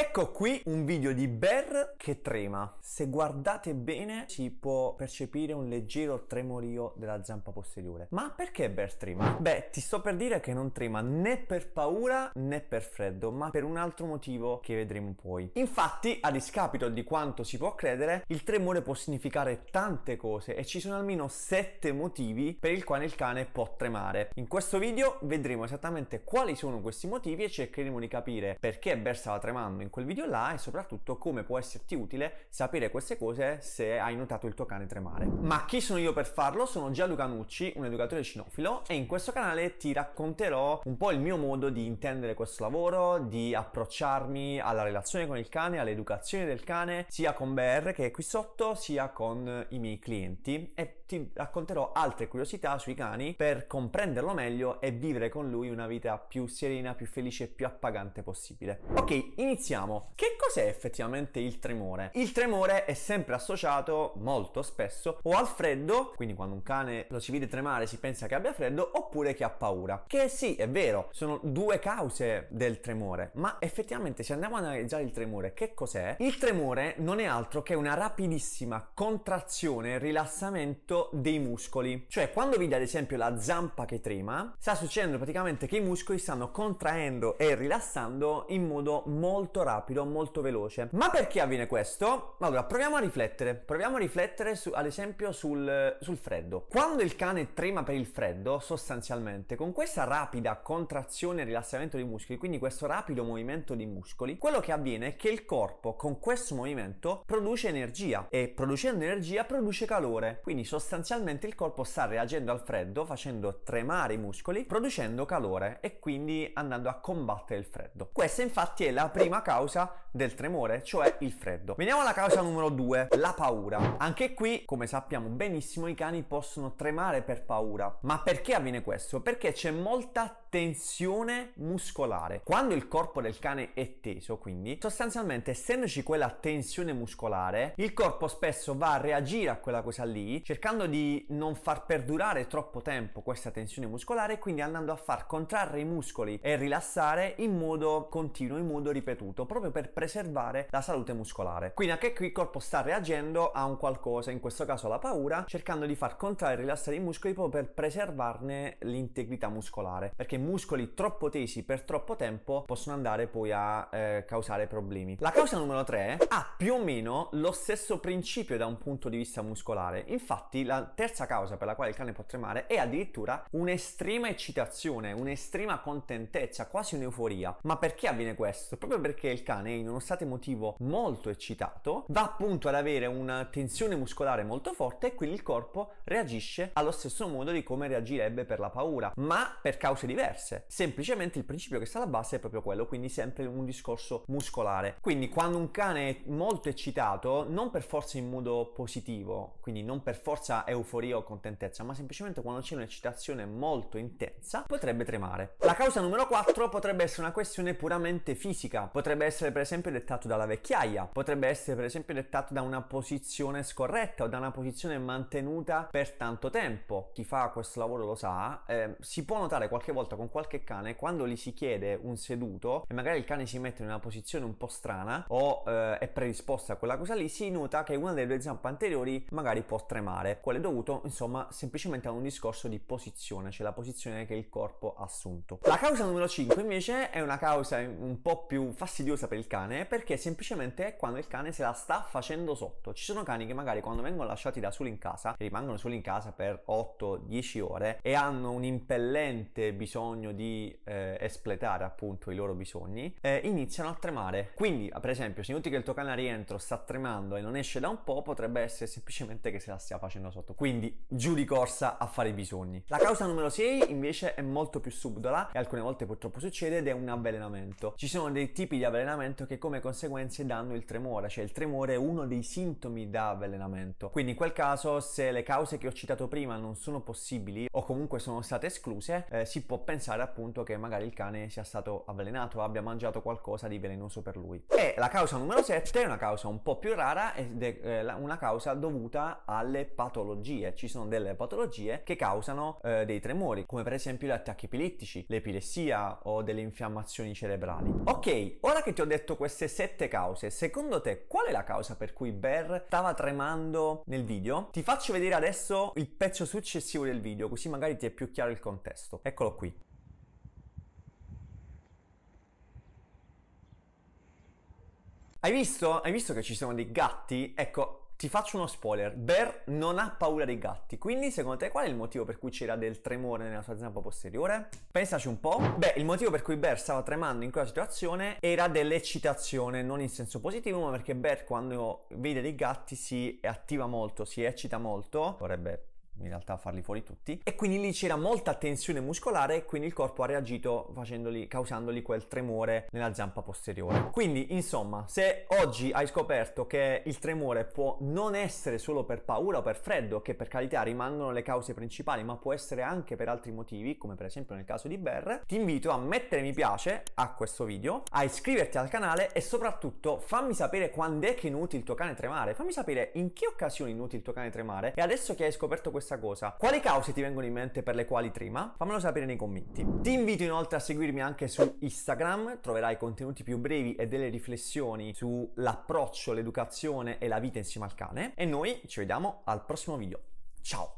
Ecco qui un video di Bear che trema. Se guardate bene si può percepire un leggero tremorio della zampa posteriore. Ma perché Bear trema? Beh, ti sto per dire che non trema né per paura né per freddo, ma per un altro motivo che vedremo poi. Infatti, a discapito di quanto si può credere, il tremore può significare tante cose e ci sono almeno 7 motivi per il quale il cane può tremare. In questo video vedremo esattamente quali sono questi motivi e cercheremo di capire perché Bear stava tremando in quel video là e soprattutto come può esserti utile sapere queste cose se hai notato il tuo cane tremare. Ma chi sono io per farlo? Sono Gianluca Nucci, un educatore cinofilo e in questo canale ti racconterò un po' il mio modo di intendere questo lavoro, di approcciarmi alla relazione con il cane, all'educazione del cane, sia con BR che è qui sotto, sia con i miei clienti e ti racconterò altre curiosità sui cani per comprenderlo meglio e vivere con lui una vita più serena, più felice e più appagante possibile. Ok, iniziamo iniziamo. Che cos'è effettivamente il tremore? Il tremore è sempre associato molto spesso o al freddo, quindi quando un cane lo si vede tremare si pensa che abbia freddo, oppure che ha paura. Che sì, è vero, sono due cause del tremore, ma effettivamente se andiamo ad analizzare il tremore, che cos'è? Il tremore non è altro che una rapidissima contrazione e rilassamento dei muscoli. Cioè, quando vedi ad esempio la zampa che trema, sta succedendo praticamente che i muscoli stanno contraendo e rilassando in modo molto rapido rapido, molto veloce. Ma perché avviene questo? Allora, proviamo a riflettere. Proviamo a riflettere su, ad esempio sul, sul freddo. Quando il cane trema per il freddo, sostanzialmente, con questa rapida contrazione e rilassamento dei muscoli, quindi questo rapido movimento dei muscoli, quello che avviene è che il corpo con questo movimento produce energia e producendo energia produce calore. Quindi sostanzialmente il corpo sta reagendo al freddo facendo tremare i muscoli, producendo calore e quindi andando a combattere il freddo. Questa infatti è la prima causa causa del tremore, cioè il freddo. Veniamo alla causa numero due, la paura. Anche qui, come sappiamo benissimo, i cani possono tremare per paura. Ma perché avviene questo? Perché c'è molta tensione muscolare. Quando il corpo del cane è teso, quindi, sostanzialmente essendoci quella tensione muscolare, il corpo spesso va a reagire a quella cosa lì, cercando di non far perdurare troppo tempo questa tensione muscolare, quindi andando a far contrarre i muscoli e rilassare in modo continuo, in modo ripetuto contenuto proprio per preservare la salute muscolare. Quindi anche qui il corpo sta reagendo a un qualcosa, in questo caso la paura, cercando di far contrarre e rilassare i muscoli proprio per preservarne l'integrità muscolare, perché muscoli troppo tesi per troppo tempo possono andare poi a eh, causare problemi. La causa numero 3 ha più o meno lo stesso principio da un punto di vista muscolare. Infatti la terza causa per la quale il cane può tremare è addirittura un'estrema eccitazione, un'estrema contentezza, quasi un'euforia. Ma perché avviene questo? Proprio perché che il cane, in uno stato emotivo molto eccitato, va appunto ad avere una tensione muscolare molto forte e quindi il corpo reagisce allo stesso modo di come reagirebbe per la paura, ma per cause diverse. Semplicemente il principio che sta alla base è proprio quello, quindi sempre un discorso muscolare. Quindi quando un cane è molto eccitato, non per forza in modo positivo, quindi non per forza euforia o contentezza, ma semplicemente quando c'è un'eccitazione molto intensa, potrebbe tremare. La causa numero 4 potrebbe essere una questione puramente fisica, potrebbe potrebbe essere per esempio dettato dalla vecchiaia, potrebbe essere per esempio dettato da una posizione scorretta o da una posizione mantenuta per tanto tempo. Chi fa questo lavoro lo sa, eh, si può notare qualche volta con qualche cane quando gli si chiede un seduto e magari il cane si mette in una posizione un po' strana o eh, è predisposto a quella cosa lì, si nota che una delle due zampe anteriori magari può tremare. Quello è dovuto insomma semplicemente a un discorso di posizione, cioè la posizione che il corpo ha assunto. La causa numero 5 invece è una causa un po' più fastidiosa insidiosa per il cane perché semplicemente è quando il cane se la sta facendo sotto. Ci sono cani che magari quando vengono lasciati da soli in casa, rimangono soli in casa per 8-10 ore e hanno un impellente bisogno di eh, espletare appunto i loro bisogni, eh, iniziano a tremare. Quindi, per esempio, se noti che il tuo cane a rientro sta tremando e non esce da un po', potrebbe essere semplicemente che se la stia facendo sotto. Quindi, giù di corsa a fare i bisogni. La causa numero 6 invece è molto più subdola e alcune volte purtroppo succede ed è un avvelenamento. Ci sono dei tipi di avvelenamento all'allenamento che come conseguenze danno il tremore, cioè il tremore è uno dei sintomi da avvelenamento. Quindi in quel caso se le cause che ho citato prima non sono possibili o comunque sono state escluse, eh, si può pensare appunto che magari il cane sia stato avvelenato abbia mangiato qualcosa di velenoso per lui. E la causa numero 7 è una causa un po' più rara ed è eh, una causa dovuta alle patologie. Ci sono delle patologie che causano eh, dei tremori, come per esempio gli attacchi epilettici, l'epilessia o delle infiammazioni cerebrali. Ok, ora che che ti ho detto queste sette cause, secondo te qual è la causa per cui Bear stava tremando nel video? Ti faccio vedere adesso il pezzo successivo del video, così magari ti è più chiaro il contesto. Eccolo qui. Hai visto? Hai visto che ci sono dei gatti? Ecco, ti faccio uno spoiler, Bear non ha paura dei gatti, quindi secondo te qual è il motivo per cui c'era del tremore nella sua zampa posteriore? Pensaci un po'. Beh, il motivo per cui Bear stava tremando in quella situazione era dell'eccitazione, non in senso positivo, ma perché Bear quando vede dei gatti si attiva molto, si eccita molto. Vorrebbe in realtà farli fuori tutti. E quindi lì c'era molta tensione muscolare e quindi il corpo ha reagito facendoli, causandogli quel tremore nella zampa posteriore. Quindi, insomma, se oggi hai scoperto che il tremore può non essere solo per paura o per freddo, che per carità rimangono le cause principali, ma può essere anche per altri motivi, come per esempio nel caso di Bear ti invito a mettere mi piace a questo video, a iscriverti al canale e soprattutto fammi sapere quando è che noti il tuo cane tremare, fammi sapere in che occasioni noti il tuo cane tremare e adesso che hai scoperto questo questa cosa. Quali cause ti vengono in mente per le quali trima? Fammelo sapere nei commenti. Ti invito inoltre a seguirmi anche su Instagram, troverai contenuti più brevi e delle riflessioni sull'approccio, l'educazione e la vita insieme al cane. E noi ci vediamo al prossimo video. Ciao!